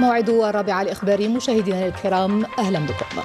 موعد الرابعة الإخباري مشاهدينا الكرام أهلا بكم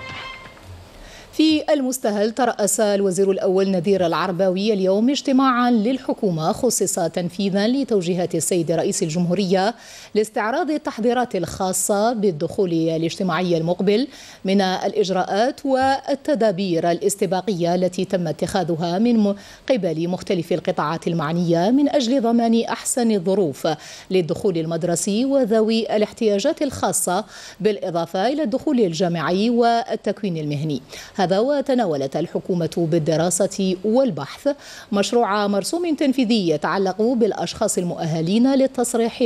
في المستهل ترأس الوزير الأول نذير العرباوي اليوم اجتماعا للحكومة خصص تنفيذا لتوجيهات السيد رئيس الجمهورية لاستعراض التحضيرات الخاصة بالدخول الاجتماعي المقبل من الإجراءات والتدابير الاستباقية التي تم اتخاذها من قبل مختلف القطاعات المعنية من أجل ضمان أحسن الظروف للدخول المدرسي وذوي الاحتياجات الخاصة بالإضافة إلى الدخول الجامعي والتكوين المهني هذا وتناولت الحكومة بالدراسة والبحث مشروع مرسوم تنفيذي يتعلق بالأشخاص المؤهلين للتصريح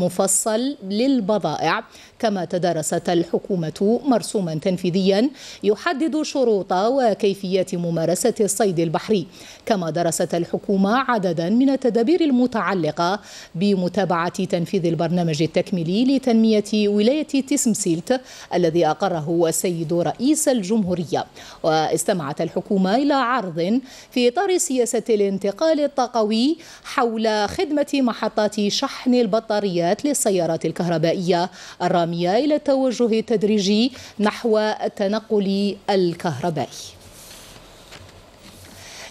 مفصل للبضائع كما تدارست الحكومة مرسوما تنفيذيا يحدد شروط وكيفية ممارسة الصيد البحري كما درست الحكومة عددا من التدابير المتعلقة بمتابعة تنفيذ البرنامج التكميلي لتنمية ولاية تسمسيلت الذي أقره السيد رئيس الجمهورية واستمعت الحكومة إلى عرض في إطار سياسة الانتقال الطاقوي حول خدمة محطات شحن البطاريات الاتجاهات للسيارات الكهربائية الرامية إلى التوجه التدريجي نحو التنقل الكهربائي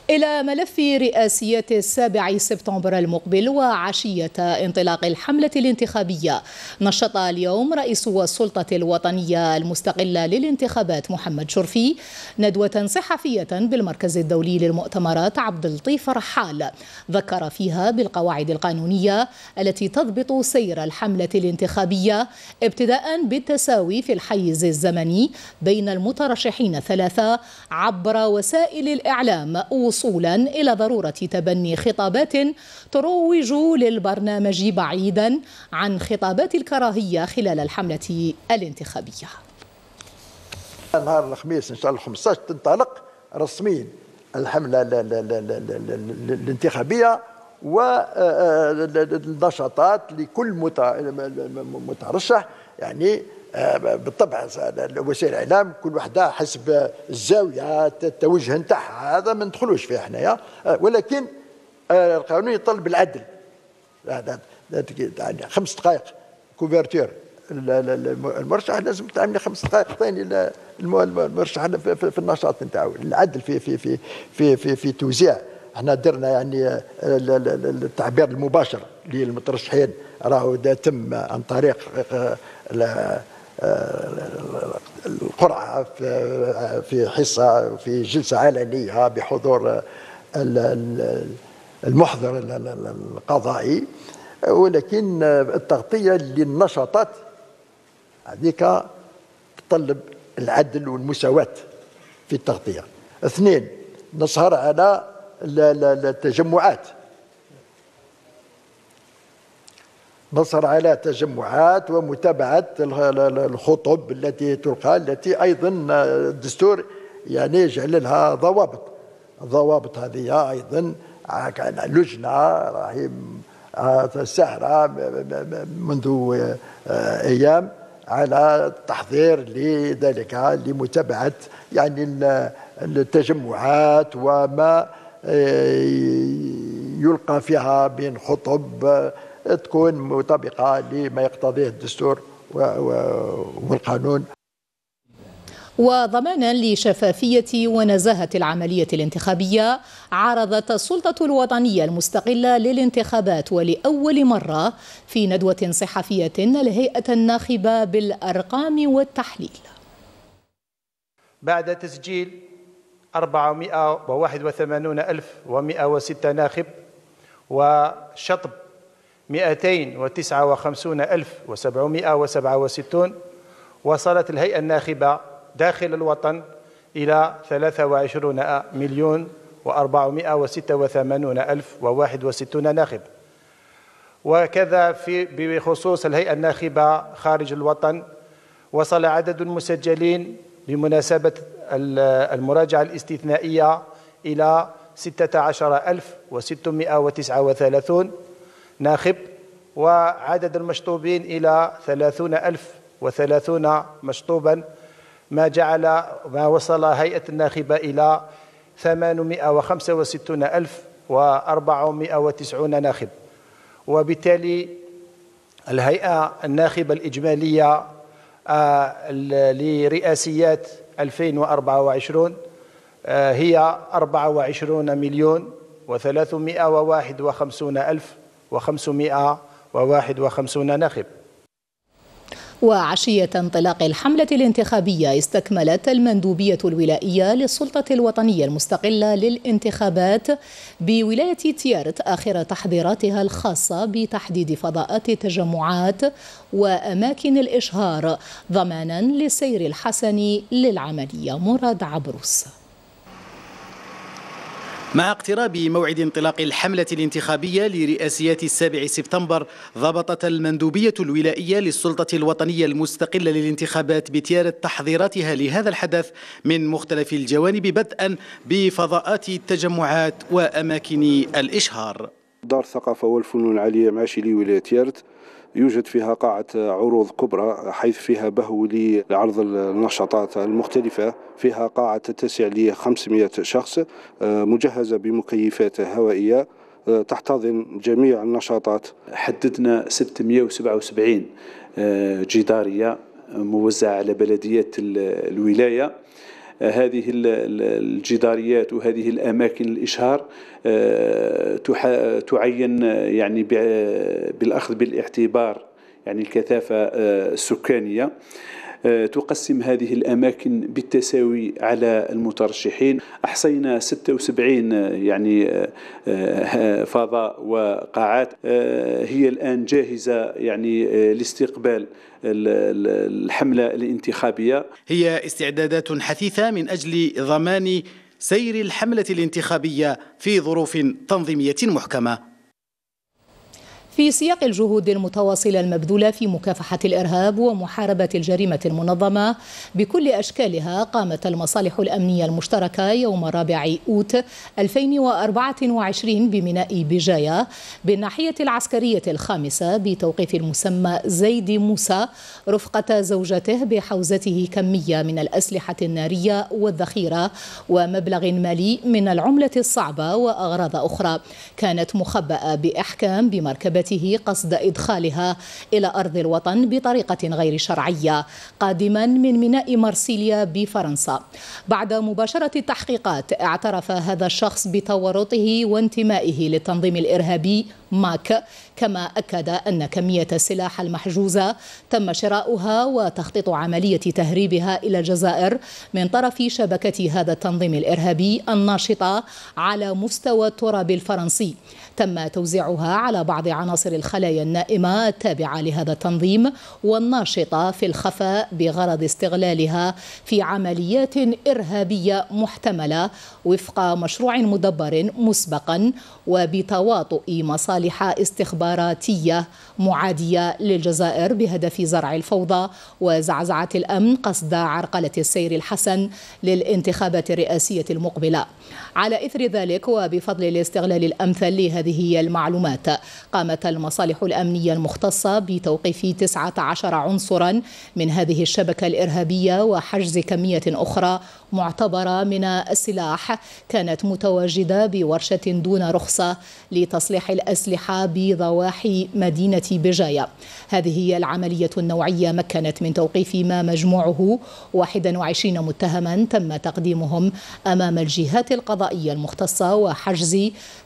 إلى ملف رئاسيات السابع سبتمبر المقبل وعشية انطلاق الحملة الانتخابية نشط اليوم رئيس السلطة الوطنية المستقلة للانتخابات محمد شرفي ندوة صحفية بالمركز الدولي للمؤتمرات عبد اللطيف رحال ذكر فيها بالقواعد القانونية التي تضبط سير الحملة الانتخابية ابتداء بالتساوي في الحيز الزمني بين المترشحين الثلاثة عبر وسائل الإعلام وصول وصولا إلى ضرورة تبني خطابات تروج للبرنامج بعيدا عن خطابات الكراهية خلال الحملة الانتخابية نهار الخميس إن شاء الله 15 تنطلق رسميا الحملة الانتخابية والنشاطات آه، آه، لكل مترشح يعني آه، بالطبع وسائل الاعلام كل وحده حسب الزاويه التوجه نتاعها هذا ما ندخلوش فيه حنايا آه، ولكن آه، القانون يطلب العدل يعني خمس دقائق كوفرتير المرشح لازم تعمل خمس دقائق ثاني المرشح في النشاط نتاعو العدل في في في في في, في توزيع احنا درنا يعني التعبير المباشر للمترشحين راهو تم عن طريق القرعة في حصة في جلسة علنية بحضور المحضر القضائي ولكن التغطية اللي نشطت هذيك تطلب العدل والمساواة في التغطية اثنين نسهر على التجمعات نصر على تجمعات ومتابعة الخطب التي تلقى التي أيضا آه، الدستور يعني جعل لها ضوابط الضوابط هذه أيضا آه، كان لجنة راهي آه، سهرة منذ أيام على التحضير لذلك لمتابعة يعني التجمعات وما يلقى فيها من خطب تكون مطابقه لما يقتضيه الدستور والقانون وضمانا لشفافية ونزاهة العملية الانتخابية عرضت السلطة الوطنية المستقلة للانتخابات ولأول مرة في ندوة صحفية الهيئة الناخبة بالأرقام والتحليل بعد تسجيل 481,106 ناخب وشطب 259767 وصلت الهيئة الناخبة داخل الوطن إلى وعشرون مليون و وثمانون ألف و61 ناخب وكذا في بخصوص الهيئة الناخبة خارج الوطن وصل عدد المسجلين بمناسبة المراجعة الاستثنائية إلى 16639 ناخب وعدد المشطوبين إلى ثلاثون ألف وثلاثون مشطوبا ما جعل ما وصل هيئة الناخبة إلى 865490 ناخب وبالتالي الهيئة الناخبة الإجمالية آه، لرئاسيات 2024 آه، هي 24 مليون و351 ألف وخمسمائة وواحد وخمسون ناخب وعشية انطلاق الحملة الانتخابية استكملت المندوبية الولائية للسلطة الوطنية المستقلة للانتخابات بولاية تيارت آخر تحضيراتها الخاصة بتحديد فضاءات التجمعات وأماكن الإشهار ضمانا للسير الحسن للعملية مراد عبروس مع اقتراب موعد انطلاق الحملة الانتخابية لرئاسيات السابع سبتمبر ضبطت المندوبية الولائية للسلطة الوطنية المستقلة للانتخابات بتيارة تحضيراتها لهذا الحدث من مختلف الجوانب بدءا بفضاءات التجمعات وأماكن الإشهار دار الثقافة والفنون العالية مع لولاية ولاية تيارت يوجد فيها قاعة عروض كبرى حيث فيها بهو لعرض النشاطات المختلفة فيها قاعة تتسع ل 500 شخص آه، مجهزة بمكيفات هوائية آه، تحتضن جميع النشاطات حددنا 677 آه، جدارية موزعة على بلديات الولاية هذه الجداريات وهذه الأماكن الإشهار آه، تعين آه، يعني بالأخذ بالاعتبار يعني الكثافة آه، السكانية تقسم هذه الأماكن بالتساوي على المترشحين أحصينا 76 يعني فضاء وقاعات هي الآن جاهزة يعني لاستقبال الحملة الانتخابية هي استعدادات حثيثة من أجل ضمان سير الحملة الانتخابية في ظروف تنظيمية محكمة في سياق الجهود المتواصلة المبذولة في مكافحة الإرهاب ومحاربة الجريمة المنظمة بكل أشكالها قامت المصالح الأمنية المشتركة يوم رابع أوت 2024 بميناء بجاية بالناحية العسكرية الخامسة بتوقيف المسمى زيد موسى رفقة زوجته بحوزته كمية من الأسلحة النارية والذخيرة ومبلغ مالي من العملة الصعبة وأغراض أخرى كانت مخبأة بإحكام بمركبة وجهته قصد إدخالها إلى أرض الوطن بطريقة غير شرعية قادما من ميناء مارسيليا بفرنسا بعد مباشرة التحقيقات اعترف هذا الشخص بتورطه وانتمائه للتنظيم الإرهابي ماك كما أكد أن كمية السلاح المحجوزة تم شراؤها وتخطيط عملية تهريبها إلى الجزائر من طرف شبكة هذا التنظيم الإرهابي الناشطة على مستوى التراب الفرنسي تم توزيعها على بعض عناصر الخلايا النائمة التابعة لهذا التنظيم والناشطة في الخفاء بغرض استغلالها في عمليات إرهابية محتملة وفق مشروع مدبر مسبقا وبتواطؤ مصالح مصالح استخباراتية معادية للجزائر بهدف زرع الفوضى وزعزعة الأمن قصد عرقلة السير الحسن للانتخابات الرئاسية المقبلة على إثر ذلك وبفضل الاستغلال الأمثل لهذه المعلومات قامت المصالح الأمنية المختصة بتوقيف 19 عنصرا من هذه الشبكة الإرهابية وحجز كمية أخرى معتبرة من السلاح كانت متواجدة بورشة دون رخصة لتصليح الأسلحة بضواحي مدينة بجاية هذه هي العملية النوعية مكنت من توقيف ما مجموعه 21 متهما تم تقديمهم أمام الجهات القضائية المختصة وحجز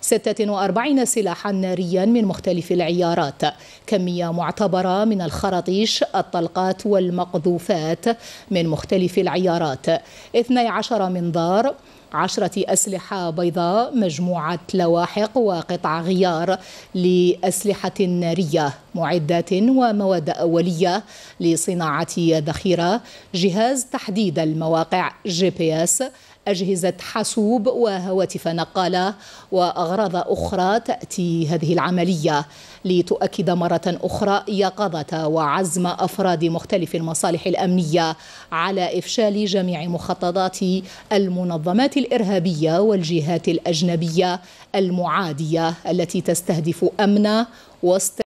46 سلاحا ناريا من مختلف العيارات كمية معتبرة من الخراطيش الطلقات والمقذوفات من مختلف العيارات 12 منظار عشرة أسلحة بيضاء مجموعة لواحق وقطع غيار لأسلحة نارية معدات ومواد أولية لصناعة ذخيرة جهاز تحديد المواقع جي بي اس أجهزة حاسوب وهواتف نقالة وأغراض أخرى تأتي هذه العملية لتؤكد مرة أخرى يقظة وعزم أفراد مختلف المصالح الأمنية على إفشال جميع مخططات المنظمات الإرهابية والجهات الأجنبية المعادية التي تستهدف أمن واستقرار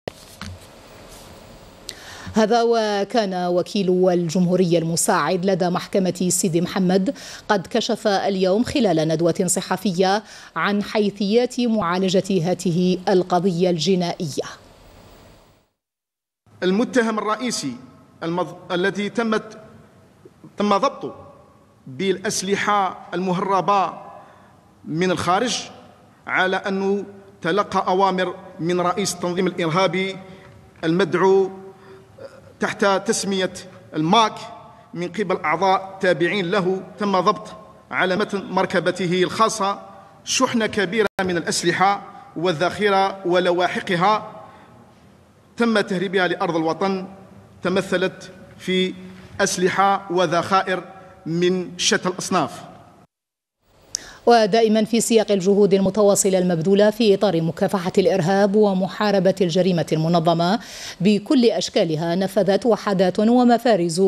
هذا وكان وكيل الجمهورية المساعد لدى محكمة سيدي محمد قد كشف اليوم خلال ندوة صحفية عن حيثيات معالجة هذه القضية الجنائية المتهم الرئيسي المض... الذي تمت تم ضبطه بالأسلحة المهربة من الخارج على أنه تلقى أوامر من رئيس التنظيم الإرهابي المدعو تحت تسمية الماك من قبل أعضاء تابعين له تم ضبط على متن مركبته الخاصة شحنة كبيرة من الأسلحة والذخيرة ولواحقها تم تهريبها لأرض الوطن تمثلت في أسلحة وذخائر من شتى الأصناف ودائما في سياق الجهود المتواصلة المبذولة في إطار مكافحة الإرهاب ومحاربة الجريمة المنظمة بكل أشكالها نفذت وحدات ومفارز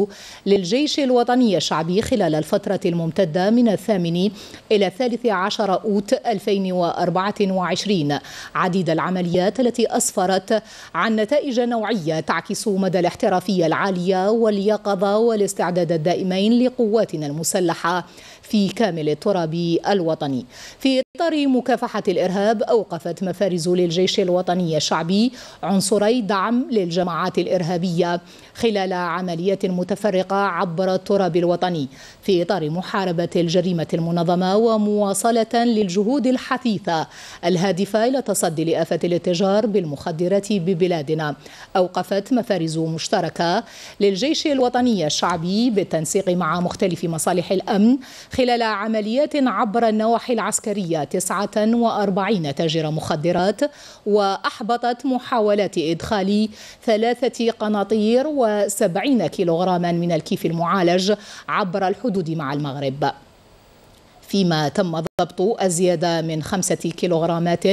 للجيش الوطني الشعبي خلال الفترة الممتدة من الثامن إلى الثالث عشر أوت 2024 عديد العمليات التي أسفرت عن نتائج نوعية تعكس مدى الاحترافية العالية واليقظة والاستعداد الدائمين لقواتنا المسلحة في كامل التراب الوطني في إطار مكافحة الإرهاب أوقفت مفارز للجيش الوطني الشعبي عنصري دعم للجماعات الإرهابية خلال عمليات متفرقة عبر التراب الوطني في إطار محاربة الجريمة المنظمة ومواصلة للجهود الحثيثة الهادفة إلى تصدي لآفة الاتجار بالمخدرات ببلادنا أوقفت مفارز مشتركة للجيش الوطني الشعبي بالتنسيق مع مختلف مصالح الأمن خلال عمليات عبر النواحي العسكرية 49 تاجر مخدرات وأحبطت محاولات إدخال ثلاثة قناطير و70 كيلوغراما من الكيف المعالج عبر الحدود مع المغرب فيما تم ضبط أزيادة من خمسة كيلوغرامات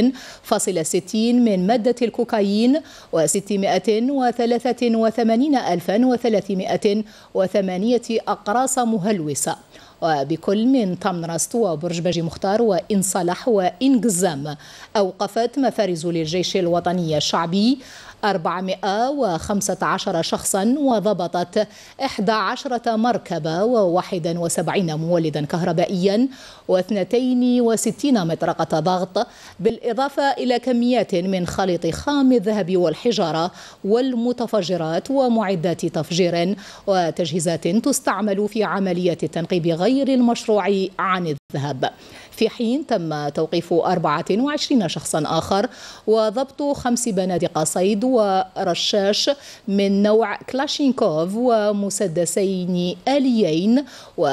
فاصل ستين من مادة الكوكايين وستمائة وثلاثة وثمانين ألفا وثلاثمائة وثمانية أقراص مهلوسة وبكل من طمن راست وبرج باجي مختار وإن صلح وإن قزام أوقفت مفارز للجيش الوطني الشعبي 415 شخصا وضبطت 11 مركبة و71 مولدا كهربائيا و62 مطرقة ضغط بالإضافة إلى كميات من خليط خام الذهب والحجارة والمتفجرات ومعدات تفجير وتجهيزات تستعمل في عملية التنقيب غير المشروع عن الذهب في حين تم توقيف 24 شخصا آخر وضبط خمس بنادق صيد ورشاش من نوع كلاشينكوف ومسدسين آليين و35300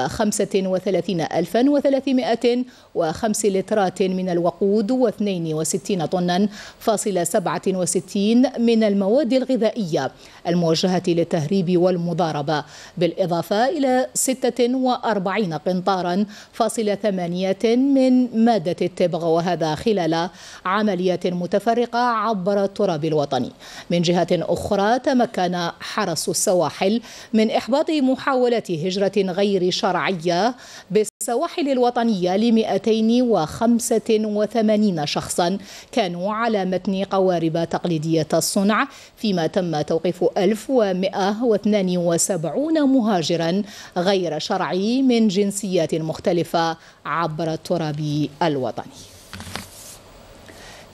لترات من الوقود و62 طنا فاصل 67 من المواد الغذائية الموجهة للتهريب والمضاربة بالإضافة إلى 46 قنطارا فاصل 8 من مادة التبغ وهذا خلال عمليات متفرقة عبر التراب الوطني من جهة أخرى تمكن حرس السواحل من إحباط محاولة هجرة غير شرعية بالسواحل الوطنية ل 285 شخصا كانوا على متن قوارب تقليدية الصنع فيما تم توقيف 1172 مهاجرا غير شرعي من جنسيات مختلفة عبر التراب الوطني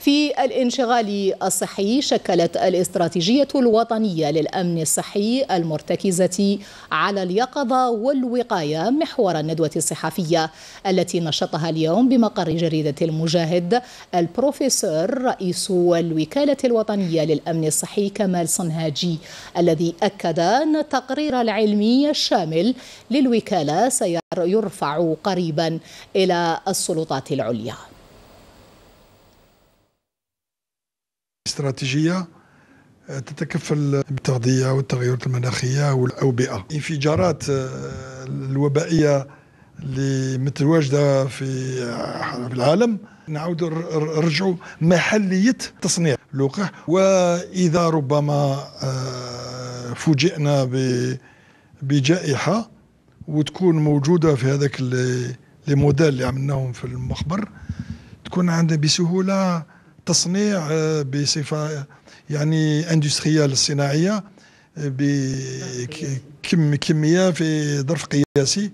في الانشغال الصحي شكلت الاستراتيجية الوطنية للأمن الصحي المرتكزة على اليقظة والوقاية محور الندوة الصحفية التي نشطها اليوم بمقر جريدة المجاهد البروفيسور رئيس الوكالة الوطنية للأمن الصحي كمال صنهاجي الذي أكد أن التقرير العلمي الشامل للوكالة سيرفع قريبا إلى السلطات العليا استراتيجية آه، تتكفل بالتغذية والتغيرات المناخية والأوبئة انفجارات آه، الوبائية اللي متواجدة في آه، العالم نعود نرجعوا محلية تصنيع اللقاح وإذا ربما فوجئنا بجائحة وتكون موجودة في هذاك لي موديل اللي عملناهم في المخبر تكون عندنا بسهولة التصنيع آه، بصفه يعني اندستريال صناعيه آه، بكم كميه في ظرف قياسي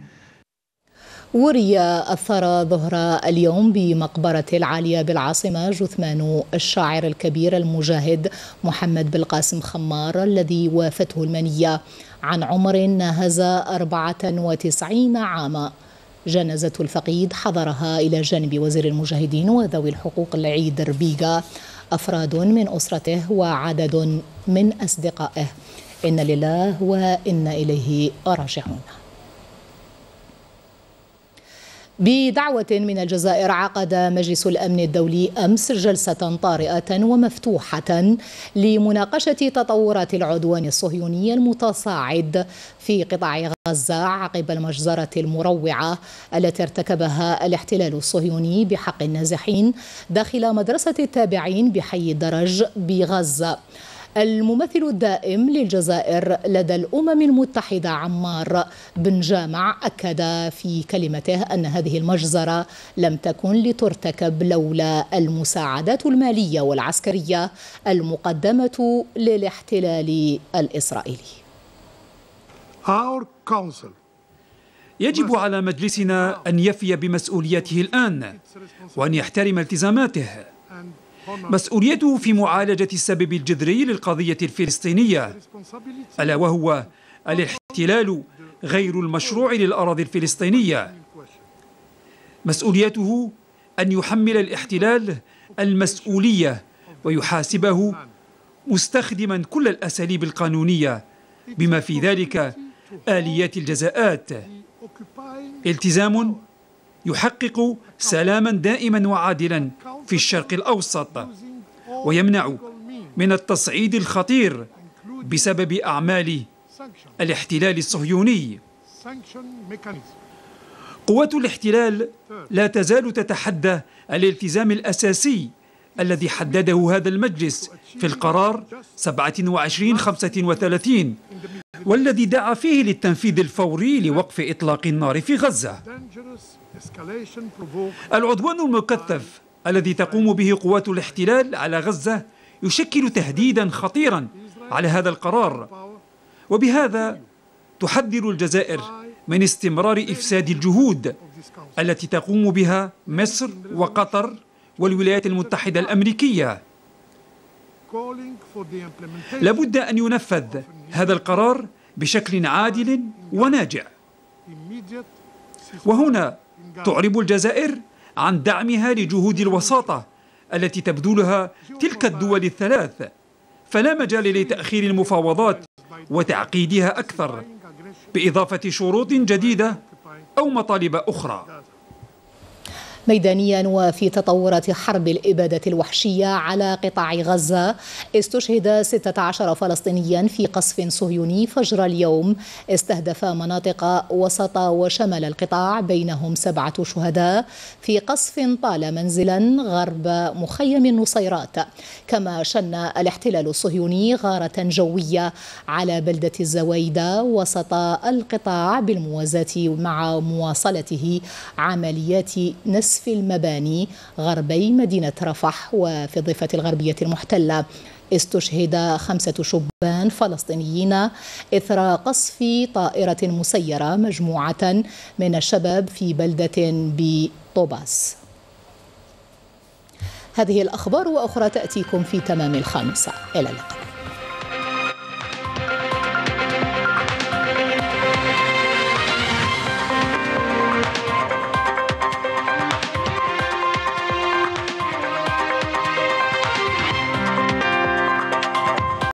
وري الثرى ظهر اليوم بمقبرة العالية بالعاصمة جثمان الشاعر الكبير المجاهد محمد بالقاسم خمار الذي وافته المنية عن عمر ناهز 94 عاما جنازة الفقيد حضرها إلى جانب وزير المجاهدين وذوي الحقوق العيد ربيقة أفراد من أسرته وعدد من أصدقائه إن لله وإن إليه راجعون بدعوة من الجزائر عقد مجلس الأمن الدولي أمس جلسة طارئة ومفتوحة لمناقشة تطورات العدوان الصهيوني المتصاعد في قطاع غزة عقب المجزرة المروعة التي ارتكبها الاحتلال الصهيوني بحق النازحين داخل مدرسة التابعين بحي الدرج بغزة الممثل الدائم للجزائر لدى الأمم المتحدة عمار بن جامع أكد في كلمته أن هذه المجزرة لم تكن لترتكب لولا المساعدات المالية والعسكرية المقدمة للاحتلال الإسرائيلي يجب على مجلسنا أن يفي بمسؤوليته الآن وأن يحترم التزاماته مسؤوليته في معالجة السبب الجذري للقضية الفلسطينية ألا وهو الاحتلال غير المشروع للأراضي الفلسطينية مسؤوليته أن يحمل الاحتلال المسؤولية ويحاسبه مستخدما كل الأساليب القانونية بما في ذلك آليات الجزاءات التزام يحقق سلاما دائما وعادلا في الشرق الأوسط ويمنع من التصعيد الخطير بسبب أعمال الاحتلال الصهيوني قوات الاحتلال لا تزال تتحدى الالتزام الأساسي الذي حدده هذا المجلس في القرار 2735 والذي دعا فيه للتنفيذ الفوري لوقف إطلاق النار في غزة العدوان المكثف الذي تقوم به قوات الاحتلال على غزة يشكل تهديدا خطيرا على هذا القرار وبهذا تحذر الجزائر من استمرار إفساد الجهود التي تقوم بها مصر وقطر والولايات المتحدة الأمريكية لابد أن ينفذ هذا القرار بشكل عادل وناجع وهنا تعرب الجزائر عن دعمها لجهود الوساطة التي تبذلها تلك الدول الثلاث فلا مجال لتأخير المفاوضات وتعقيدها أكثر بإضافة شروط جديدة أو مطالب أخرى ميدانيا وفي تطورات حرب الإبادة الوحشية على قطاع غزة استشهد 16 فلسطينيا في قصف صهيوني فجر اليوم استهدف مناطق وسط وشمال القطاع بينهم سبعة شهداء في قصف طال منزلا غرب مخيم النصيرات كما شن الاحتلال الصهيوني غارة جوية على بلدة الزويدة وسط القطاع بالموازاة مع مواصلته عمليات نسف نصف المباني غربي مدينة رفح وفي الضفة الغربية المحتلة استشهد خمسة شبان فلسطينيين إثر قصف طائرة مسيرة مجموعة من الشباب في بلدة بطوباس هذه الأخبار وأخرى تأتيكم في تمام الخامسة إلى اللقاء